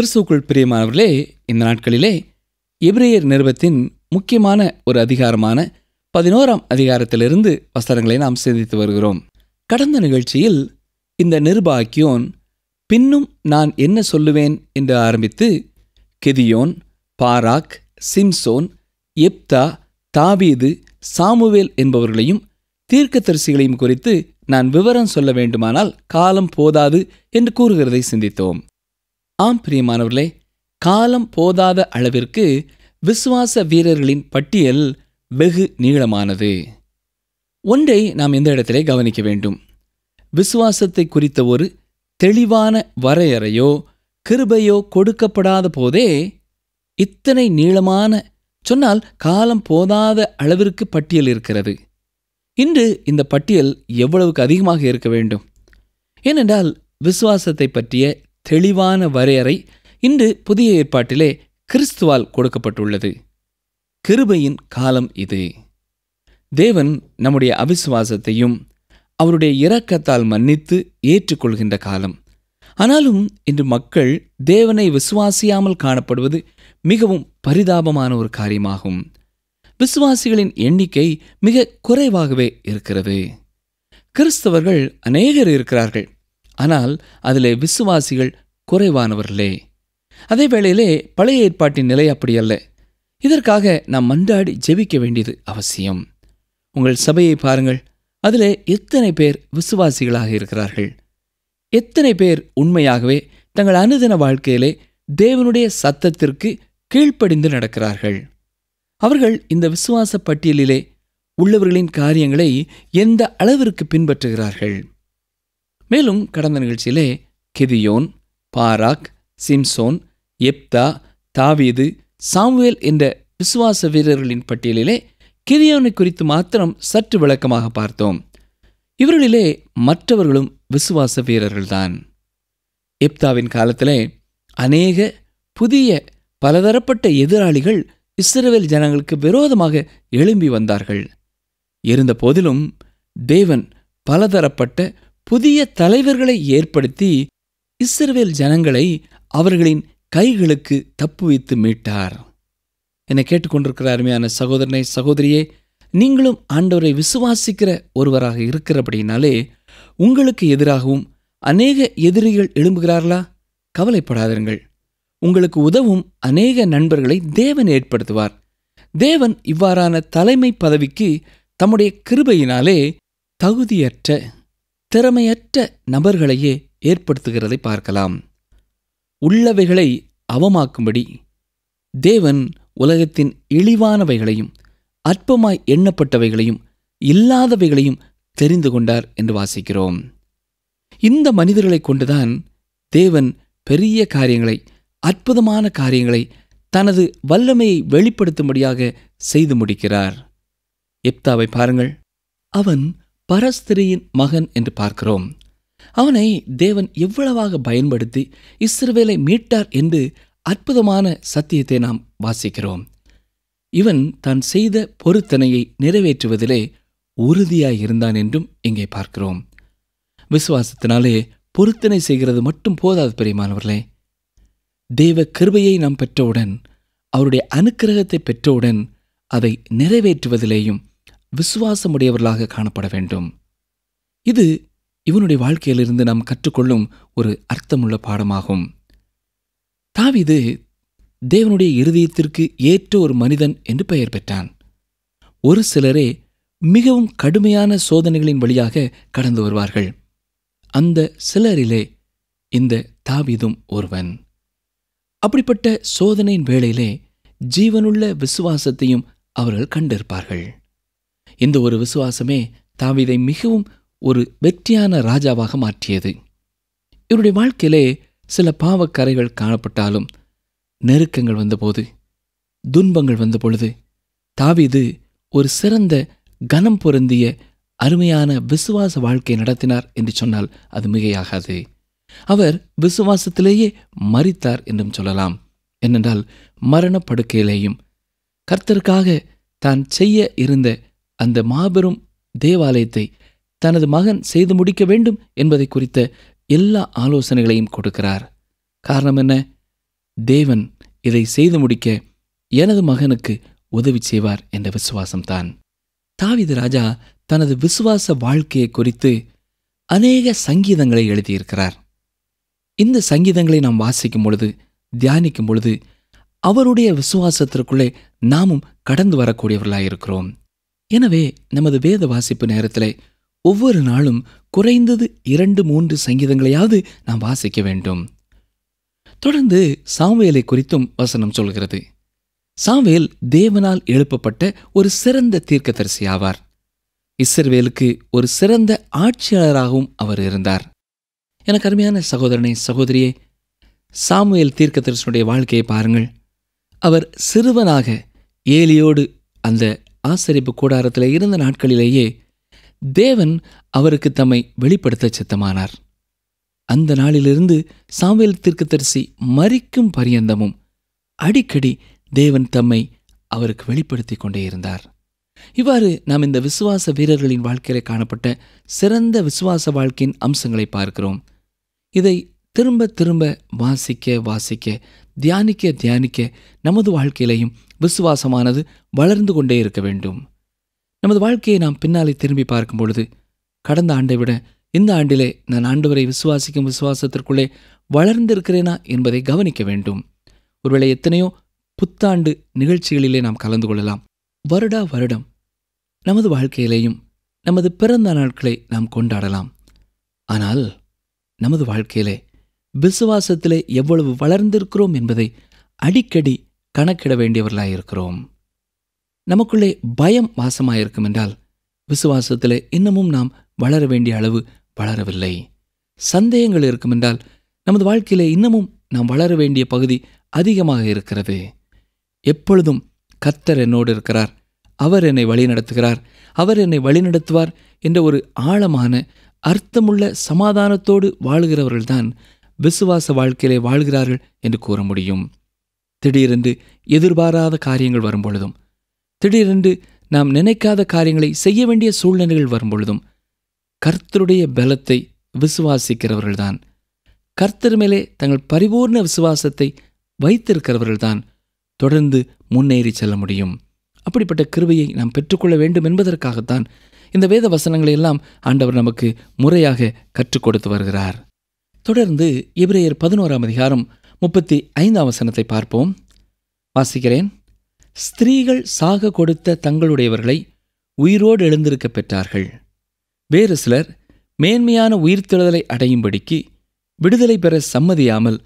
கிறிஸ்துக்குள் பிரியமானவர்களே இந்த நாட்களிலே எபிரேயர் நிறுவத்தின் முக்கியமான ஒரு அதிகாரமான பதினோராம் அதிகாரத்திலிருந்து வசனங்களை நாம் சிந்தித்து வருகிறோம் கடந்த நிகழ்ச்சியில் இந்த நிருபாக்கியோன் பின்னும் நான் என்ன சொல்லுவேன் என்று ஆரம்பித்து கெதியோன் பாராக் சிம்சோன் எப்தா தாபீது சாமுவேல் என்பவர்களையும் தீர்க்கதரிசிகளையும் குறித்து நான் விவரம் சொல்ல வேண்டுமானால் காலம் போதாது என்று கூறுகிறதை சிந்தித்தோம் ஆம் பிரியமானவர்களே காலம் போதாத அளவிற்கு விசுவாச வீரர்களின் பட்டியல் வெகு நீளமானது ஒன்றை நாம் இந்த இடத்திலே கவனிக்க வேண்டும் விசுவாசத்தை குறித்த ஒரு தெளிவான வரையறையோ கிருபையோ கொடுக்கப்படாத போதே இத்தனை நீளமான சொன்னால் காலம் போதாத அளவிற்கு பட்டியல் இருக்கிறது இன்று இந்த பட்டியல் எவ்வளவுக்கு அதிகமாக இருக்க வேண்டும் ஏனென்றால் விசுவாசத்தை பற்றிய தெளிவான வரையறை இன்று புதிய ஏற்பாட்டிலே கிறிஸ்துவால் கொடுக்கப்பட்டுள்ளது கிருபையின் காலம் இது தேவன் நம்முடைய அவிசுவாசத்தையும் அவருடைய இரக்கத்தால் மன்னித்து ஏற்றுக்கொள்கின்ற காலம் ஆனாலும் இன்று மக்கள் தேவனை விசுவாசியாமல் காணப்படுவது மிகவும் பரிதாபமான ஒரு காரியமாகும் விசுவாசிகளின் எண்ணிக்கை மிக குறைவாகவே இருக்கிறது கிறிஸ்தவர்கள் அநேகர் இருக்கிறார்கள் ஆனால் அதிலே விசுவாசிகள் குறைவானவர்களே அதே வேளையிலே பழைய ஏற்பாட்டின் நிலை அப்படி அல்ல இதற்காக நாம் மன்றாடி ஜெபிக்க வேண்டியது அவசியம் உங்கள் சபையை பாருங்கள் அதிலே எத்தனை பேர் விசுவாசிகளாக இருக்கிறார்கள் எத்தனை பேர் உண்மையாகவே தங்கள் அனுதின வாழ்க்கையிலே தேவனுடைய சத்தத்திற்கு கீழ்ப்படிந்து நடக்கிறார்கள் அவர்கள் இந்த விசுவாச பட்டியலிலே உள்ளவர்களின் காரியங்களை எந்த அளவிற்கு பின்பற்றுகிறார்கள் மேலும் கடந்த நிகழ்ச்சியிலே கெதியோன் பாராக் சிம்சோன் எப்தா தாவீது சாமுவேல் என்ற விசுவாச வீரர்களின் பட்டியலிலே கிரியோனை குறித்து மாத்திரம் சற்று விளக்கமாக பார்த்தோம் இவர்களிலே மற்றவர்களும் விசுவாச வீரர்கள்தான் எப்தாவின் காலத்திலே அநேக புதிய பலதரப்பட்ட எதிராளிகள் இஸ்ரவேல் ஜனங்களுக்கு விரோதமாக எழும்பி வந்தார்கள் இருந்த போதிலும் தேவன் பலதரப்பட்ட புதிய தலைவர்களை ஏற்படுத்தி இஸ்ரவேல் ஜனங்களை அவர்களின் கைகளுக்கு தப்பு வைத்து மீட்டார் என்னை கேட்டுக்கொண்டிருக்கிற அருமையான சகோதரனை சகோதரியே நீங்களும் ஆண்டவரை விசுவாசிக்கிற ஒருவராக இருக்கிறபடினாலே உங்களுக்கு எதிராகவும் அநேக எதிரிகள் எழும்புகிறார்களா கவலைப்படாதீர்கள் உங்களுக்கு உதவும் அநேக நண்பர்களை தேவன் ஏற்படுத்துவார் தேவன் இவ்வாறான தலைமை பதவிக்கு தம்முடைய கிருபையினாலே தகுதியற்ற திறமையற்ற நபர்களையே ஏற்படுத்துகிறதை பார்க்கலாம் உள்ளவைகளை அவமாக்கும்படி தேவன் உலகத்தின் இழிவானவைகளையும் அற்பமாய் எண்ணப்பட்டவைகளையும் இல்லாதவைகளையும் தெரிந்து கொண்டார் என்று வாசிக்கிறோம் இந்த மனிதர்களை கொண்டுதான் தேவன் பெரிய காரியங்களை அற்புதமான காரியங்களை தனது வல்லமையை வெளிப்படுத்தும்படியாக செய்து முடிக்கிறார் எப்தாவை பாருங்கள் அவன் பரஸ்திரியின் மகன் என்று பார்க்கிறோம் அவனை தேவன் எவ்வளவாக பயன்படுத்தி இஸ்ரவேலை மீட்டார் என்று அற்புதமான சத்தியத்தை நாம் வாசிக்கிறோம் இவன் தான் செய்த பொருத்தனையை நிறைவேற்றுவதிலே உறுதியாய் இருந்தான் என்றும் இங்கே பார்க்கிறோம் விசுவாசத்தினாலே பொருத்தனை செய்கிறது மட்டும் போதாது பெரியமானவர்களே தேவ கிருபையை நாம் பெற்றவுடன் அவருடைய அனுக்கிரகத்தை பெற்றவுடன் அதை நிறைவேற்றுவதிலேயும் விசுவாசமுடையவர்களாக காணப்பட வேண்டும் இது இவனுடைய வாழ்க்கையிலிருந்து நாம் கற்றுக்கொள்ளும் ஒரு அர்த்தமுள்ள பாடமாகும் தாவிது தேவனுடைய இருதயத்திற்கு ஏற்ற ஒரு மனிதன் என்று பெயர் பெற்றான் ஒரு சிலரே மிகவும் கடுமையான சோதனைகளின் வழியாக கடந்து வருவார்கள் அந்த சிலரிலே இந்த தாவிதும் ஒருவன் அப்படிப்பட்ட சோதனையின் வேளையிலே ஜீவனுள்ள விசுவாசத்தையும் அவர்கள் கண்டிருப்பார்கள் இந்த ஒரு விசுவாசமே தாவிதை மிகவும் ஒரு வெற்றியான ராஜாவாக மாற்றியது இவருடைய வாழ்க்கையிலே சில பாவக்கரைகள் காணப்பட்டாலும் நெருக்கங்கள் வந்தபோது துன்பங்கள் வந்தபொழுது தாவிது ஒரு சிறந்த கனம் பொருந்திய அருமையான விசுவாச வாழ்க்கை நடத்தினார் என்று சொன்னால் அது மிகையாகாது அவர் விசுவாசத்திலேயே மறித்தார் என்றும் சொல்லலாம் என்னென்றால் மரணப்படுக்கையிலேயும் கர்த்தருக்காக தான் செய்ய இருந்த அந்த மாபெரும் தேவாலயத்தை தனது மகன் செய்து முடிக்க வேண்டும் என்பதை குறித்த எல்லா ஆலோசனைகளையும் கொடுக்கிறார் காரணம் என்ன தேவன் இதை செய்து முடிக்க எனது மகனுக்கு உதவி செய்வார் என்ற விசுவாசம்தான் தாவித ராஜா தனது விசுவாச வாழ்க்கையை குறித்து அநேக சங்கீதங்களை எழுதியிருக்கிறார் இந்த சங்கீதங்களை நாம் வாசிக்கும் பொழுது தியானிக்கும் பொழுது அவருடைய விசுவாசத்திற்குள்ளே நாமும் கடந்து வரக்கூடியவர்களாயிருக்கிறோம் இருக்கிறோம் எனவே நமது வேத வாசிப்பு நேரத்தில் ஒவ்வொரு நாளும் குறைந்தது இரண்டு மூன்று சங்கீதங்களையாவது நாம் வாசிக்க வேண்டும் தொடர்ந்து சாமுவேலை குறித்தும் வசனம் சொல்கிறது சாம்வேல் தேவனால் எழுப்பப்பட்ட ஒரு சிறந்த தீர்க்கதரிசி ஆவார் இஸ்ரவேலுக்கு ஒரு சிறந்த ஆட்சியாளராகவும் அவர் இருந்தார் எனக்கு அருமையான சகோதரனை சகோதரியே சாமுவேல் தீர்க்கதரிசனுடைய வாழ்க்கையை பாருங்கள் அவர் சிறுவனாக ஏலியோடு அந்த ஆசரிப்பு கூடாரத்தில் இருந்த நாட்களிலேயே தேவன் அவருக்கு தம்மை வெளிப்படுத்த சித்தமானார் அந்த நாளிலிருந்து சாமுவேல் தீர்க்கதரிசி மறிக்கும் பரியந்தமும் அடிக்கடி தேவன் தம்மை அவருக்கு வெளிப்படுத்தி கொண்டே இருந்தார் இவ்வாறு நாம் இந்த விசுவாச வீரர்களின் வாழ்க்கையில காணப்பட்ட சிறந்த விசுவாச வாழ்க்கையின் அம்சங்களை பார்க்கிறோம் இதை திரும்ப திரும்ப வாசிக்க வாசிக்க தியானிக்க தியானிக்க நமது வாழ்க்கையிலையும் விசுவாசமானது வளர்ந்து கொண்டே இருக்க வேண்டும் நமது வாழ்க்கையை நாம் பின்னாலே திரும்பி பார்க்கும் பொழுது கடந்த ஆண்டை விட இந்த ஆண்டிலே நான் ஆண்டவரை விசுவாசிக்கும் விசுவாசத்திற்குள்ளே வளர்ந்திருக்கிறேனா என்பதை கவனிக்க வேண்டும் ஒருவேளை எத்தனையோ புத்தாண்டு நிகழ்ச்சிகளிலே நாம் கலந்து கொள்ளலாம் வருடா வருடம் நமது வாழ்க்கையிலேயும் நமது பிறந்த நாட்களை நாம் கொண்டாடலாம் ஆனால் நமது வாழ்க்கையிலே விசுவாசத்திலே எவ்வளவு வளர்ந்திருக்கிறோம் என்பதை அடிக்கடி கணக்கிட வேண்டியவர்களாக இருக்கிறோம் நமக்குள்ளே பயம் வாசமாயிருக்கும் என்றால் விசுவாசத்தில் இன்னமும் நாம் வளர வேண்டிய அளவு வளரவில்லை சந்தேகங்கள் இருக்கும் என்றால் நமது வாழ்க்கையில் இன்னமும் நாம் வளர வேண்டிய பகுதி அதிகமாக இருக்கிறது எப்பொழுதும் கத்தர் என்னோடு இருக்கிறார் அவர் என்னை வழிநடத்துகிறார் அவர் என்னை வழிநடத்துவார் என்ற ஒரு ஆழமான அர்த்தமுள்ள சமாதானத்தோடு வாழ்கிறவர்கள்தான் விசுவாச வாழ்க்கையிலே வாழ்கிறார்கள் என்று கூற முடியும் திடீரென்று எதிர்பாராத காரியங்கள் வரும்பொழுதும் திடீரென்று நாம் நினைக்காத காரியங்களை செய்ய வேண்டிய சூழ்நிலைகள் வரும்பொழுதும் கர்த்தருடைய பலத்தை விசுவாசிக்கிறவர்கள்தான் கர்த்தர் மேலே தங்கள் பரிபூர்ண விசுவாசத்தை வைத்திருக்கிறவர்கள்தான் தொடர்ந்து முன்னேறி செல்ல முடியும் அப்படிப்பட்ட கிருபையை நாம் பெற்றுக்கொள்ள வேண்டும் என்பதற்காகத்தான் இந்த வேத வசனங்களை எல்லாம் ஆண்டவர் நமக்கு முறையாக கற்றுக் கொடுத்து வருகிறார் தொடர்ந்து இப்ரேயர் பதினோராம் அதிகாரம் முப்பத்தி ஐந்தாம் வசனத்தை பார்ப்போம் வாசிக்கிறேன் ஸ்திரீகள் சாக கொடுத்த தங்களுடையவர்களை உயிரோடு எழுந்திருக்க பெற்றார்கள் வேறு சிலர் மேன்மையான உயிர்த்தெழுதலை அடையும்படிக்கு விடுதலை பெற சம்மதியாமல்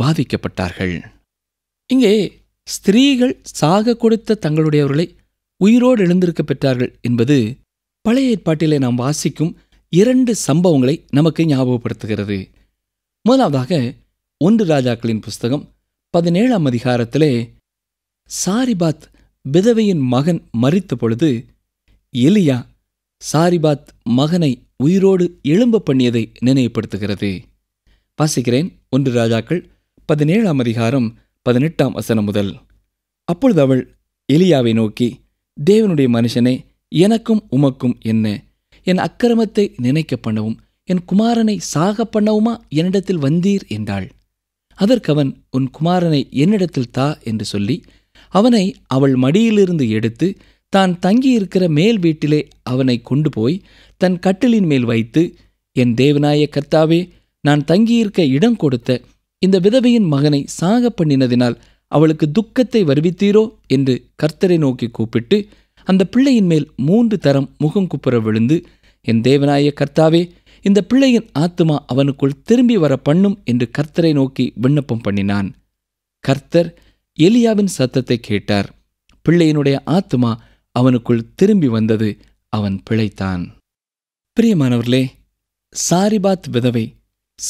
பாதிக்கப்பட்டார்கள் இங்கே ஸ்திரீகள் சாக கொடுத்த தங்களுடையவர்களை உயிரோடு எழுந்திருக்க பெற்றார்கள் என்பது பழைய ஏற்பாட்டிலே நாம் வாசிக்கும் இரண்டு சம்பவங்களை நமக்கு ஞாபகப்படுத்துகிறது முதலாவதாக ஒன்று ராஜாக்களின் புஸ்தகம் பதினேழாம் அதிகாரத்திலே சாரிபாத் விதவையின் மகன் மறித்த பொழுது எலியா சாரிபாத் மகனை உயிரோடு எழும்ப பண்ணியதை நினைவுபடுத்துகிறது வாசிக்கிறேன் ஒன்று ராஜாக்கள் பதினேழாம் அதிகாரம் பதினெட்டாம் வசனம் முதல் அப்பொழுது அவள் எலியாவை நோக்கி தேவனுடைய மனுஷனே எனக்கும் உமக்கும் என்ன என் அக்கிரமத்தை நினைக்க பண்ணவும் என் குமாரனை சாக பண்ணவுமா என்னிடத்தில் வந்தீர் என்றாள் அதற்கவன் உன் குமாரனை என்னிடத்தில் தா என்று சொல்லி அவனை அவள் மடியிலிருந்து எடுத்து தான் தங்கியிருக்கிற மேல் வீட்டிலே அவனை கொண்டு போய் தன் கட்டிலின் மேல் வைத்து என் தேவநாய கர்த்தாவே நான் தங்கியிருக்க இடம் கொடுத்த இந்த விதவையின் மகனை சாக பண்ணினதினால் அவளுக்கு துக்கத்தை வருவித்தீரோ என்று கர்த்தரை நோக்கி கூப்பிட்டு அந்த பிள்ளையின் மேல் மூன்று தரம் முகம் குப்புற விழுந்து என் தேவநாய கர்த்தாவே இந்த பிள்ளையின் ஆத்மா அவனுக்குள் திரும்பி வர பண்ணும் என்று கர்த்தரை நோக்கி விண்ணப்பம் பண்ணினான் கர்த்தர் எலியாவின் சத்தத்தை கேட்டார் பிள்ளையினுடைய ஆத்மா அவனுக்குள் திரும்பி வந்தது அவன் பிழைத்தான் பிரியமானவர்களே சாரிபாத் விதவை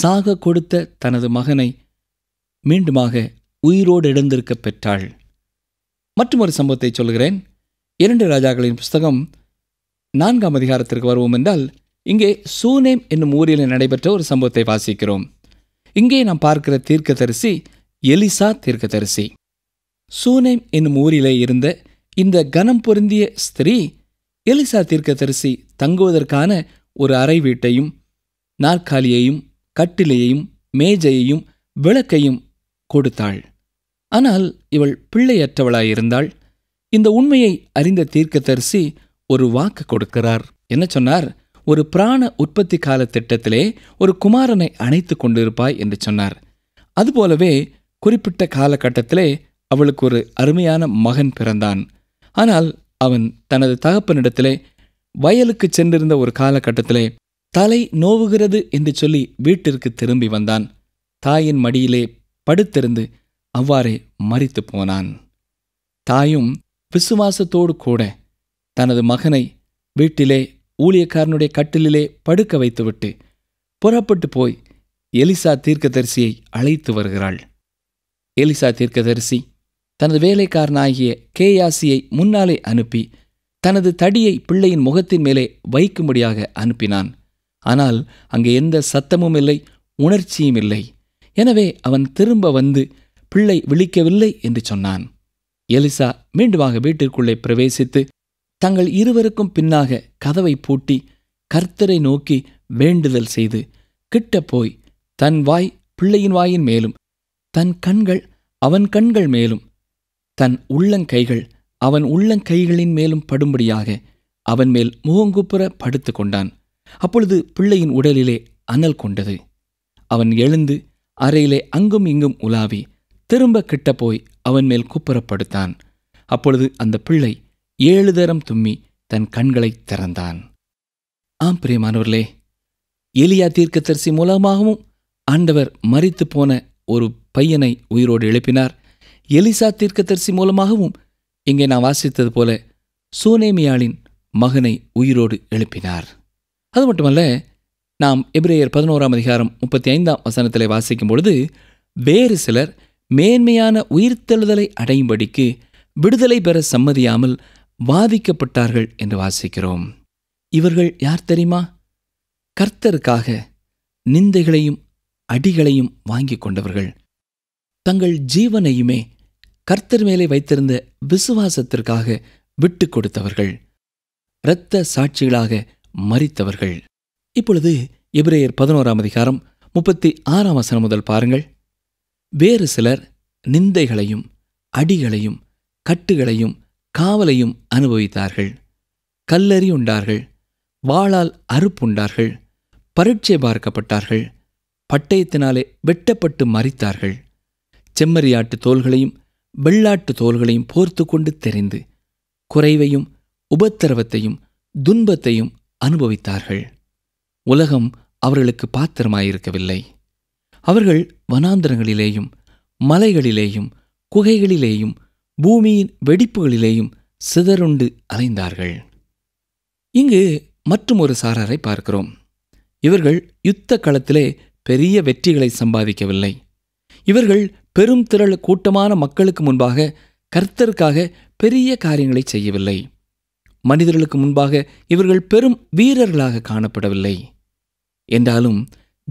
சாக கொடுத்த தனது மகனை மீண்டுமாக உயிரோடு எழுந்திருக்க பெற்றாள் மற்றொரு சம்பவத்தை சொல்கிறேன் இரண்டு ராஜாக்களின் புஸ்தகம் நான்காம் அதிகாரத்திற்கு வருவோம் என்றால் இங்கே சூனேம் என்னும் ஊரில் நடைபெற்ற ஒரு சம்பவத்தை வாசிக்கிறோம் இங்கே நாம் பார்க்கிற தீர்க்கதரிசி எலிசா தீர்க்கதரிசி சூனேம் என்னும் ஊரிலே இருந்த இந்த கனம் பொருந்திய ஸ்திரீ எலிசா தீர்க்கதரிசி தங்குவதற்கான ஒரு அறை வீட்டையும் நாற்காலியையும் கட்டிலையையும் மேஜையையும் விளக்கையும் கொடுத்தாள் ஆனால் இவள் பிள்ளையற்றவளாயிருந்தாள் இந்த உண்மையை அறிந்த தீர்க்கதரிசி ஒரு வாக்கு கொடுக்கிறார் என்ன சொன்னார் ஒரு பிராண உற்பத்தி கால திட்டத்திலே ஒரு குமாரனை அணைத்து கொண்டிருப்பாய் என்று சொன்னார் அதுபோலவே குறிப்பிட்ட காலகட்டத்திலே அவளுக்கு ஒரு அருமையான மகன் பிறந்தான் ஆனால் அவன் தனது தகப்பனிடத்திலே வயலுக்கு சென்றிருந்த ஒரு காலகட்டத்திலே தலை நோவுகிறது என்று சொல்லி வீட்டிற்கு திரும்பி வந்தான் தாயின் மடியிலே படுத்திருந்து அவ்வாறே மறித்து போனான் தாயும் விசுவாசத்தோடு கூட தனது மகனை வீட்டிலே ஊழியக்காரனுடைய கட்டிலிலே படுக்க வைத்துவிட்டு புறப்பட்டு போய் எலிசா தீர்க்கதரிசியை அழைத்து வருகிறாள் எலிசா தீர்க்கதரிசி தனது வேலைக்காரனாகிய கேயாசியை முன்னாலே அனுப்பி தனது தடியை பிள்ளையின் முகத்தின் மேலே வைக்கும்படியாக அனுப்பினான் ஆனால் அங்கே எந்த சத்தமும் இல்லை உணர்ச்சியும் இல்லை எனவே அவன் திரும்ப வந்து பிள்ளை விழிக்கவில்லை என்று சொன்னான் எலிசா மீண்டுமாக வீட்டிற்குள்ளே பிரவேசித்து தங்கள் இருவருக்கும் பின்னாக கதவை பூட்டி கர்த்தரை நோக்கி வேண்டுதல் செய்து கிட்ட போய் தன் வாய் பிள்ளையின் வாயின் மேலும் தன் கண்கள் அவன் கண்கள் மேலும் தன் உள்ளங்கைகள் அவன் உள்ளங்கைகளின் மேலும் படும்படியாக அவன் மேல் முகங்குப்புற படுத்து கொண்டான் அப்பொழுது பிள்ளையின் உடலிலே அனல் கொண்டது அவன் எழுந்து அறையிலே அங்கும் இங்கும் உலாவி திரும்ப கிட்ட போய் அவன் மேல் குப்புறப்படுத்தான் அப்பொழுது அந்த பிள்ளை ஏழு தரம் தும்மி தன் கண்களை திறந்தான் ஆம் பிரியமானவர்களே எலியா தீர்க்கதரிசி மூலமாகவும் ஆண்டவர் மறித்து போன ஒரு பையனை உயிரோடு எழுப்பினார் எலிசா தீர்க்கதரிசி மூலமாகவும் இங்கே நான் வாசித்தது போல சூனேமியாளின் மகனை உயிரோடு எழுப்பினார் அது மட்டுமல்ல நாம் எப்ரேயர் பதினோராம் அதிகாரம் முப்பத்தி ஐந்தாம் வசனத்தில் வாசிக்கும் பொழுது வேறு சிலர் மேன்மையான உயிர்த்தெழுதலை அடையும்படிக்கு விடுதலை பெற சம்மதியாமல் பாதிக்கப்பட்டார்கள் என்று வாசிக்கிறோம் இவர்கள் யார் தெரியுமா கர்த்தருக்காக நிந்தைகளையும் அடிகளையும் வாங்கி கொண்டவர்கள் தங்கள் ஜீவனையுமே கர்த்தர் மேலே வைத்திருந்த விசுவாசத்திற்காக விட்டு கொடுத்தவர்கள் இரத்த சாட்சிகளாக மறித்தவர்கள் இப்பொழுது இப்ரேயர் பதினோராம் அதிகாரம் முப்பத்தி ஆறாம் வசனம் முதல் பாருங்கள் வேறு சிலர் நிந்தைகளையும் அடிகளையும் கட்டுகளையும் காவலையும் அனுபவித்தார்கள் கல்லறி உண்டார்கள் வாளால் அறுப்புண்டார்கள் பரீட்சை பார்க்கப்பட்டார்கள் பட்டயத்தினாலே வெட்டப்பட்டு மறித்தார்கள் செம்மறியாட்டு தோள்களையும் வெள்ளாட்டு தோள்களையும் போர்த்து கொண்டு தெரிந்து குறைவையும் உபத்திரவத்தையும் துன்பத்தையும் அனுபவித்தார்கள் உலகம் அவர்களுக்கு பாத்திரமாயிருக்கவில்லை அவர்கள் வனாந்திரங்களிலேயும் மலைகளிலேயும் குகைகளிலேயும் பூமியின் வெடிப்புகளிலேயும் சிதறுண்டு அலைந்தார்கள் இங்கு மற்றும் ஒரு சாராரை பார்க்கிறோம் இவர்கள் யுத்த களத்திலே பெரிய வெற்றிகளை சம்பாதிக்கவில்லை இவர்கள் பெரும் திரள் கூட்டமான மக்களுக்கு முன்பாக கர்த்தருக்காக பெரிய காரியங்களை செய்யவில்லை மனிதர்களுக்கு முன்பாக இவர்கள் பெரும் வீரர்களாக காணப்படவில்லை என்றாலும்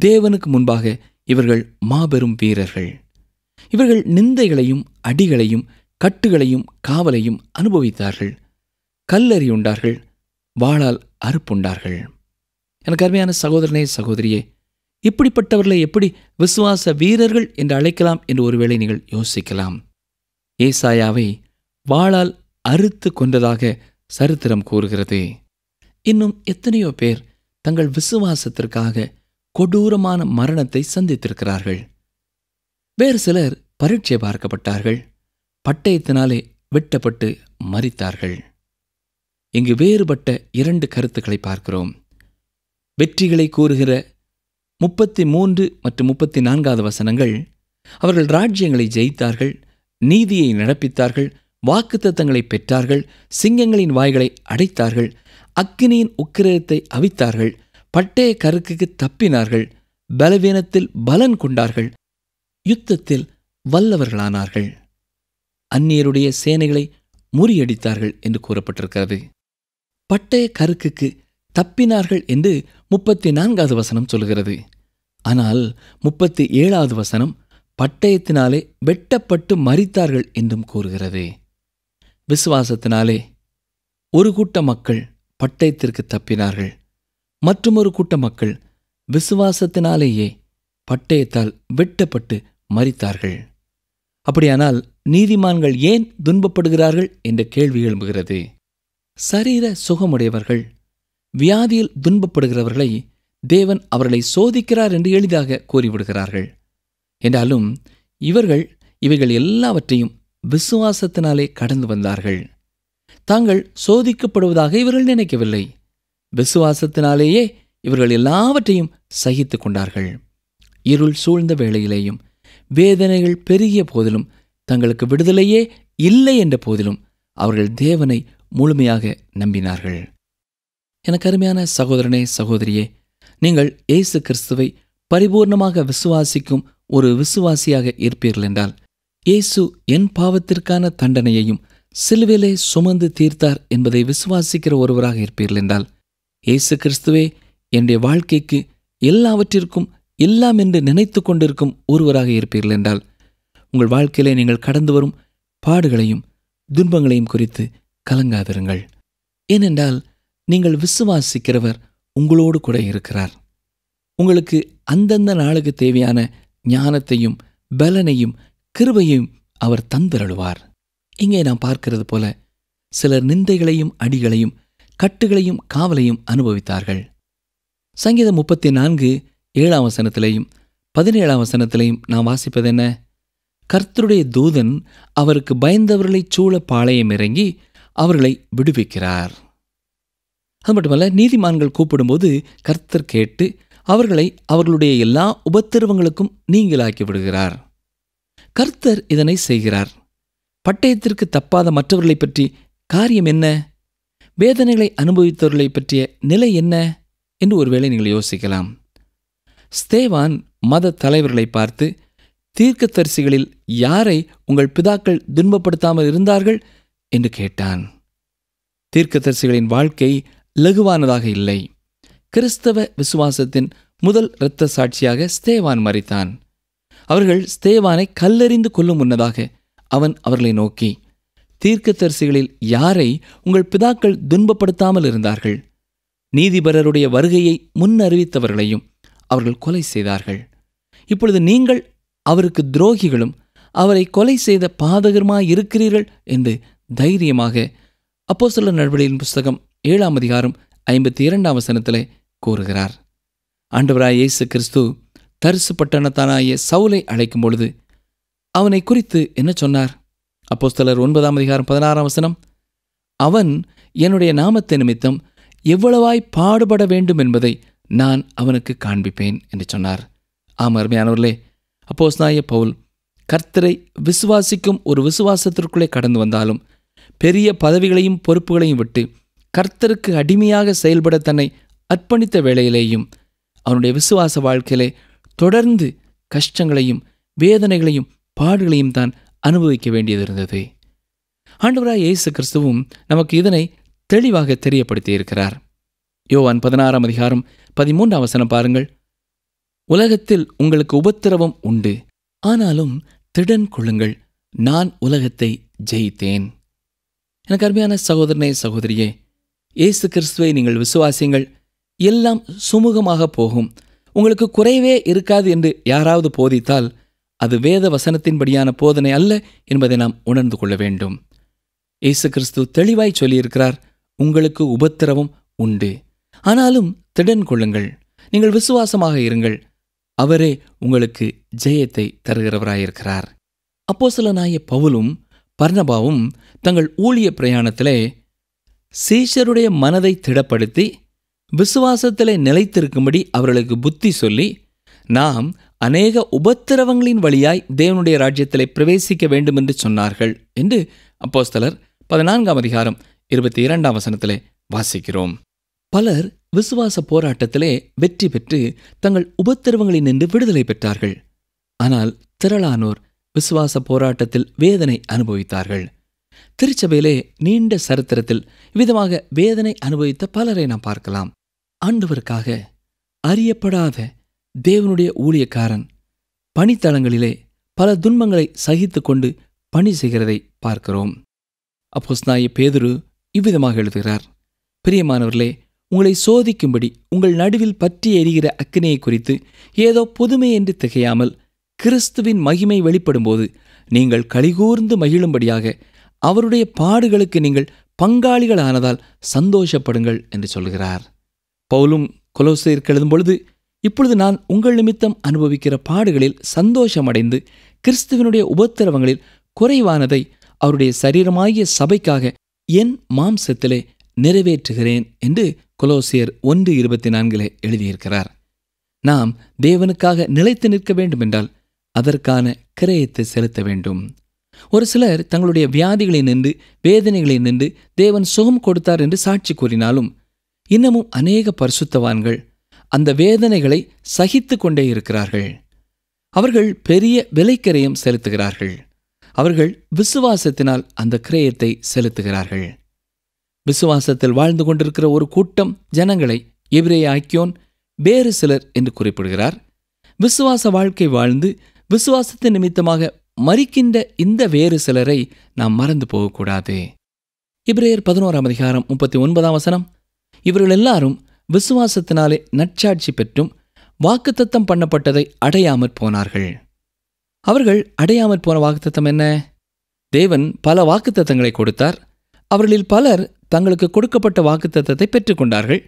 தேவனுக்கு முன்பாக இவர்கள் மாபெரும் வீரர்கள் இவர்கள் நிந்தைகளையும் அடிகளையும் கட்டுகளையும் காவலையும் அனுபவித்தார்கள் கல்லறியுண்டார்கள் வாளால் அறுப்புண்டார்கள் எனக்கு அருமையான சகோதரனே சகோதரியே இப்படிப்பட்டவர்களை எப்படி விசுவாச வீரர்கள் என்று அழைக்கலாம் என்று ஒருவேளை நீங்கள் யோசிக்கலாம் ஏசாயாவை வாளால் அறுத்து கொண்டதாக சரித்திரம் கூறுகிறது இன்னும் எத்தனையோ பேர் தங்கள் விசுவாசத்திற்காக கொடூரமான மரணத்தை சந்தித்திருக்கிறார்கள் வேறு சிலர் பரீட்சை பார்க்கப்பட்டார்கள் பட்டயத்தினாலே வெட்டப்பட்டு மறித்தார்கள் இங்கு வேறுபட்ட இரண்டு கருத்துக்களை பார்க்கிறோம் வெற்றிகளை கூறுகிற முப்பத்தி மூன்று மற்றும் முப்பத்தி நான்காவது வசனங்கள் அவர்கள் ராஜ்யங்களை ஜெயித்தார்கள் நீதியை நடப்பித்தார்கள் வாக்குத்தத்தங்களை பெற்றார்கள் சிங்கங்களின் வாய்களை அடைத்தார்கள் அக்கினியின் உக்கிரத்தை அவித்தார்கள் பட்டய கருக்குக்கு தப்பினார்கள் பலவீனத்தில் பலன் கொண்டார்கள் யுத்தத்தில் வல்லவர்களானார்கள் அந்நியருடைய சேனைகளை முறியடித்தார்கள் என்று கூறப்பட்டிருக்கிறது பட்டய கருக்குக்கு தப்பினார்கள் என்று முப்பத்தி நான்காவது வசனம் சொல்கிறது ஆனால் முப்பத்தி ஏழாவது வசனம் பட்டயத்தினாலே வெட்டப்பட்டு மறித்தார்கள் என்றும் கூறுகிறது விசுவாசத்தினாலே ஒரு கூட்ட மக்கள் பட்டயத்திற்கு தப்பினார்கள் மற்றுமொரு கூட்ட மக்கள் விசுவாசத்தினாலேயே பட்டயத்தால் வெட்டப்பட்டு மறித்தார்கள் அப்படியானால் நீதிமான்கள் ஏன் துன்பப்படுகிறார்கள் என்ற கேள்வி எழும்புகிறது சரீர சுகமுடையவர்கள் வியாதியில் துன்பப்படுகிறவர்களை தேவன் அவர்களை சோதிக்கிறார் என்று எளிதாக கூறிவிடுகிறார்கள் என்றாலும் இவர்கள் இவைகள் எல்லாவற்றையும் விசுவாசத்தினாலே கடந்து வந்தார்கள் தாங்கள் சோதிக்கப்படுவதாக இவர்கள் நினைக்கவில்லை விசுவாசத்தினாலேயே இவர்கள் எல்லாவற்றையும் சகித்து கொண்டார்கள் இருள் சூழ்ந்த வேளையிலேயும் வேதனைகள் பெருகிய போதிலும் தங்களுக்கு விடுதலையே இல்லை என்ற போதிலும் அவர்கள் தேவனை முழுமையாக நம்பினார்கள் எனக்கு அருமையான சகோதரனே சகோதரியே நீங்கள் இயேசு கிறிஸ்துவை பரிபூர்ணமாக விசுவாசிக்கும் ஒரு விசுவாசியாக இருப்பீர்கள் என்றால் இயேசு என் பாவத்திற்கான தண்டனையையும் சிலுவிலே சுமந்து தீர்த்தார் என்பதை விசுவாசிக்கிற ஒருவராக இருப்பீர்கள் என்றால் இயேசு கிறிஸ்துவே என்னுடைய வாழ்க்கைக்கு எல்லாவற்றிற்கும் எல்லாம் என்று நினைத்து கொண்டிருக்கும் ஒருவராக இருப்பீர்கள் என்றால் உங்கள் வாழ்க்கையிலே நீங்கள் கடந்து வரும் பாடுகளையும் துன்பங்களையும் குறித்து கலங்காதிருங்கள் ஏனென்றால் நீங்கள் விசுவாசிக்கிறவர் உங்களோடு கூட இருக்கிறார் உங்களுக்கு அந்தந்த நாளுக்கு தேவையான ஞானத்தையும் பலனையும் கிருபையும் அவர் தந்தருளுவார் இங்கே நாம் பார்க்கிறது போல சிலர் நிந்தைகளையும் அடிகளையும் கட்டுகளையும் காவலையும் அனுபவித்தார்கள் சங்கீதம் முப்பத்தி நான்கு ஏழாம் வசனத்திலையும் பதினேழாம் வசனத்திலையும் நாம் வாசிப்பது என்ன கர்த்தருடைய தூதன் அவருக்கு பயந்தவர்களைச் சூழ பாளையம் இறங்கி அவர்களை விடுவிக்கிறார் அது மட்டுமல்ல நீதிமான்கள் கூப்பிடும்போது கர்த்தர் கேட்டு அவர்களை அவர்களுடைய எல்லா உபத்திரவங்களுக்கும் நீங்களாக்கி விடுகிறார் கர்த்தர் இதனை செய்கிறார் பட்டயத்திற்கு தப்பாத மற்றவர்களை பற்றி காரியம் என்ன வேதனைகளை அனுபவித்தவர்களை பற்றிய நிலை என்ன என்று ஒருவேளை நீங்கள் யோசிக்கலாம் ஸ்தேவான் மத தலைவர்களை பார்த்து தீர்க்கத்தரிசிகளில் யாரை உங்கள் பிதாக்கள் துன்பப்படுத்தாமல் இருந்தார்கள் என்று கேட்டான் தீர்க்கத்தரிசிகளின் வாழ்க்கை லகுவானதாக இல்லை கிறிஸ்தவ விசுவாசத்தின் முதல் இரத்த சாட்சியாக ஸ்தேவான் மறித்தான் அவர்கள் ஸ்தேவானை கல்லறிந்து கொள்ளும் முன்னதாக அவன் அவர்களை நோக்கி தீர்க்கத்தரிசிகளில் யாரை உங்கள் பிதாக்கள் துன்பப்படுத்தாமல் இருந்தார்கள் நீதிபரருடைய வருகையை முன்னறிவித்தவர்களையும் அவர்கள் கொலை செய்தார்கள் இப்பொழுது நீங்கள் அவருக்கு துரோகிகளும் அவரை கொலை செய்த பாதகருமாய் இருக்கிறீர்கள் என்று தைரியமாக அப்போ சொல்ல நடவடிக்கையின் புஸ்தகம் ஏழாம் அதிகாரம் ஐம்பத்தி இரண்டாம் வசனத்தில் கூறுகிறார் ஆண்டவராய் இயேசு கிறிஸ்து தரிசு பட்டணத்தானாய சவுலை அழைக்கும் பொழுது அவனை குறித்து என்ன சொன்னார் சிலர் ஒன்பதாம் அதிகாரம் பதினாறாம் வசனம் அவன் என்னுடைய நாமத்தை நிமித்தம் எவ்வளவாய் பாடுபட வேண்டும் என்பதை நான் அவனுக்கு காண்பிப்பேன் என்று சொன்னார் ஆம் அருமையானவர்களே அப்போஸ் நாய பவுல் கர்த்தரை விசுவாசிக்கும் ஒரு விசுவாசத்திற்குள்ளே கடந்து வந்தாலும் பெரிய பதவிகளையும் பொறுப்புகளையும் விட்டு கர்த்தருக்கு அடிமையாக செயல்பட தன்னை அர்ப்பணித்த வேளையிலேயும் அவனுடைய விசுவாச வாழ்க்கையிலே தொடர்ந்து கஷ்டங்களையும் வேதனைகளையும் பாடுகளையும் தான் அனுபவிக்க வேண்டியது இருந்தது ஆண்டவராய் இயேசு கிறிஸ்துவும் நமக்கு இதனை தெளிவாக தெரியப்படுத்தியிருக்கிறார் யோவான் பதினாறாம் அதிகாரம் பதிமூன்றாம் வசனம் பாருங்கள் உலகத்தில் உங்களுக்கு உபத்திரவம் உண்டு ஆனாலும் திடன் கொள்ளுங்கள் நான் உலகத்தை ஜெயித்தேன் எனக்கு அருமையான சகோதரனே சகோதரியே இயேசு கிறிஸ்துவை நீங்கள் விசுவாசியுங்கள் எல்லாம் சுமூகமாக போகும் உங்களுக்கு குறைவே இருக்காது என்று யாராவது போதித்தால் அது வேத வசனத்தின்படியான போதனை அல்ல என்பதை நாம் உணர்ந்து கொள்ள வேண்டும் இயேசு கிறிஸ்து தெளிவாய் சொல்லியிருக்கிறார் உங்களுக்கு உபத்திரவம் உண்டு ஆனாலும் திடன் கொள்ளுங்கள் நீங்கள் விசுவாசமாக இருங்கள் அவரே உங்களுக்கு ஜெயத்தை தருகிறவராயிருக்கிறார் அப்போ சில நாய பவுலும் பர்ணபாவும் தங்கள் ஊழிய பிரயாணத்திலே சீஷருடைய மனதை திடப்படுத்தி விசுவாசத்திலே நிலைத்திருக்கும்படி அவர்களுக்கு புத்தி சொல்லி நாம் அநேக உபத்திரவங்களின் வழியாய் தேவனுடைய ராஜ்யத்திலே பிரவேசிக்க வேண்டும் என்று சொன்னார்கள் என்று அப்போஸ்தலர் பதினான்காம் அதிகாரம் இருபத்தி இரண்டாம் வசனத்திலே வாசிக்கிறோம் பலர் விசுவாச போராட்டத்திலே வெற்றி பெற்று தங்கள் உபத்திரவங்களில் நின்று விடுதலை பெற்றார்கள் ஆனால் திரளானோர் விசுவாச போராட்டத்தில் வேதனை அனுபவித்தார்கள் திருச்சபையிலே நீண்ட சரித்திரத்தில் விதமாக வேதனை அனுபவித்த பலரை நாம் பார்க்கலாம் ஆண்டவருக்காக அறியப்படாத தேவனுடைய ஊழியக்காரன் பணித்தளங்களிலே பல துன்பங்களை சகித்து கொண்டு பணி செய்கிறதை பார்க்கிறோம் அப்போஸ்னாய பேதுரு இவ்விதமாக எழுதுகிறார் பிரியமானவர்களே உங்களை சோதிக்கும்படி உங்கள் நடுவில் பற்றி எரிகிற அக்கினையை குறித்து ஏதோ புதுமை என்று திகையாமல் கிறிஸ்துவின் மகிமை வெளிப்படும்போது நீங்கள் கலிகூர்ந்து மகிழும்படியாக அவருடைய பாடுகளுக்கு நீங்கள் பங்காளிகளானதால் சந்தோஷப்படுங்கள் என்று சொல்கிறார் பவுலும் கொலோசிற்கு எழுதும் பொழுது இப்பொழுது நான் உங்கள் நிமித்தம் அனுபவிக்கிற பாடுகளில் சந்தோஷமடைந்து கிறிஸ்துவனுடைய உபத்திரவங்களில் குறைவானதை அவருடைய சரீரமாகிய சபைக்காக என் மாம்சத்திலே நிறைவேற்றுகிறேன் என்று கொலோசியர் ஒன்று இருபத்தி நான்கிலே எழுதியிருக்கிறார் நாம் தேவனுக்காக நிலைத்து நிற்க வேண்டுமென்றால் அதற்கான கிரயத்தை செலுத்த வேண்டும் ஒரு சிலர் தங்களுடைய வியாதிகளை நின்று வேதனைகளை நின்று தேவன் சுகம் கொடுத்தார் என்று சாட்சி கூறினாலும் இன்னமும் அநேக பரிசுத்தவான்கள் அந்த வேதனைகளை சகித்து கொண்டே இருக்கிறார்கள் அவர்கள் பெரிய விலைக்கிரயம் செலுத்துகிறார்கள் அவர்கள் விசுவாசத்தினால் அந்த கிரயத்தை செலுத்துகிறார்கள் விசுவாசத்தில் வாழ்ந்து கொண்டிருக்கிற ஒரு கூட்டம் ஜனங்களை எவ்ரே ஆக்கியோன் வேறு சிலர் என்று குறிப்பிடுகிறார் விசுவாச வாழ்க்கை வாழ்ந்து விசுவாசத்தின் நிமித்தமாக மறிக்கின்ற இந்த வேறு சிலரை நாம் மறந்து போகக்கூடாது இப்ரேயர் பதினோராம் அதிகாரம் முப்பத்தி ஒன்பதாம் வசனம் இவர்கள் எல்லாரும் விசுவாசத்தினாலே நற்சாட்சி பெற்றும் வாக்குத்தத்தம் பண்ணப்பட்டதை அடையாமற் போனார்கள் அவர்கள் அடையாமற் போன வாக்குத்தத்தம் என்ன தேவன் பல வாக்குத்தத்தங்களை கொடுத்தார் அவர்களில் பலர் தங்களுக்கு கொடுக்கப்பட்ட வாக்குத்தத்தத்தை பெற்றுக்கொண்டார்கள்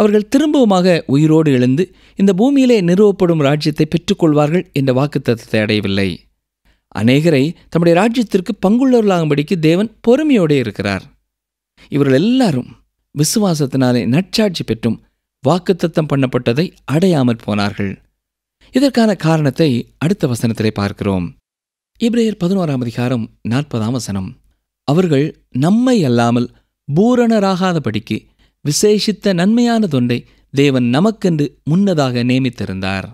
அவர்கள் திரும்பவுமாக உயிரோடு எழுந்து இந்த பூமியிலே நிறுவப்படும் ராஜ்யத்தை பெற்றுக்கொள்வார்கள் என்ற வாக்குத்தத்தத்தை அடையவில்லை அநேகரை தம்முடைய ராஜ்யத்திற்கு பங்குள்ளவர்களாகும்படிக்கு தேவன் பொறுமையோடே இருக்கிறார் இவர்கள் எல்லாரும் விசுவாசத்தினாலே நற்சாட்சி பெற்றும் வாக்குத்தத்தம் பண்ணப்பட்டதை அடையாமற் போனார்கள் இதற்கான காரணத்தை அடுத்த வசனத்திலே பார்க்கிறோம் இப்ரேயர் பதினோராம் அதிகாரம் நாற்பதாம் வசனம் அவர்கள் நம்மை அல்லாமல் பூரணராகாதபடிக்கு விசேஷித்த நன்மையான தொண்டை தேவன் நமக்கென்று முன்னதாக நியமித்திருந்தார்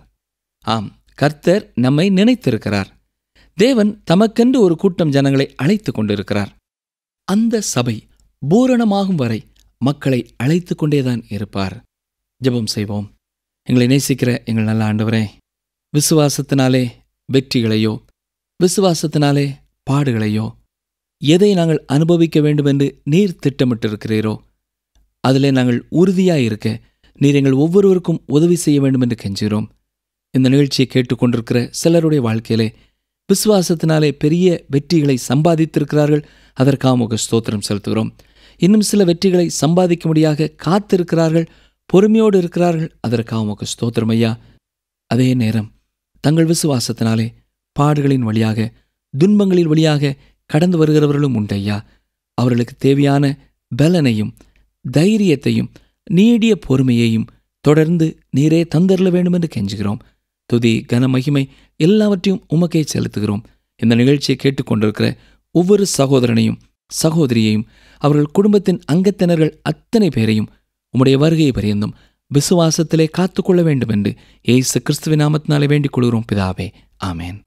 ஆம் கர்த்தர் நம்மை நினைத்திருக்கிறார் தேவன் தமக்கென்று ஒரு கூட்டம் ஜனங்களை அழைத்து கொண்டிருக்கிறார் அந்த சபை பூரணமாகும் வரை மக்களை அழைத்து கொண்டேதான் இருப்பார் ஜெபம் செய்வோம் எங்களை நேசிக்கிற எங்கள் நல்ல ஆண்டவரே விசுவாசத்தினாலே வெற்றிகளையோ விசுவாசத்தினாலே பாடுகளையோ எதை நாங்கள் அனுபவிக்க வேண்டும் என்று நீர் திட்டமிட்டிருக்கிறீரோ அதில் நாங்கள் உறுதியாக இருக்க நீர் எங்கள் ஒவ்வொருவருக்கும் உதவி செய்ய வேண்டும் என்று கெஞ்சுகிறோம் இந்த நிகழ்ச்சியை கேட்டுக்கொண்டிருக்கிற சிலருடைய வாழ்க்கையிலே விசுவாசத்தினாலே பெரிய வெற்றிகளை சம்பாதித்திருக்கிறார்கள் அதற்காக ஸ்தோத்திரம் செலுத்துகிறோம் இன்னும் சில வெற்றிகளை சம்பாதிக்க முடியாத காத்திருக்கிறார்கள் பொறுமையோடு இருக்கிறார்கள் அதற்காக உமக்கு ஸ்தோத்திரம் ஐயா அதே நேரம் தங்கள் விசுவாசத்தினாலே பாடுகளின் வழியாக துன்பங்களின் வழியாக கடந்து வருகிறவர்களும் உண்டையா அவர்களுக்கு தேவையான பலனையும் தைரியத்தையும் நீடிய பொறுமையையும் தொடர்ந்து நீரே தந்தரல வேண்டும் என்று கெஞ்சுகிறோம் துதி கன மகிமை எல்லாவற்றையும் உமக்கே செலுத்துகிறோம் இந்த நிகழ்ச்சியை கேட்டுக்கொண்டிருக்கிற ஒவ்வொரு சகோதரனையும் சகோதரியையும் அவர்கள் குடும்பத்தின் அங்கத்தினர்கள் அத்தனை பேரையும் உம்முடைய வருகையை பரியந்தும் விசுவாசத்திலே காத்துக்கொள்ள வேண்டும் என்று ஏசு கிறிஸ்துவ நாமத்தினாலே வேண்டிக் கொள்கிறோம் பிதாவே ஆமேன்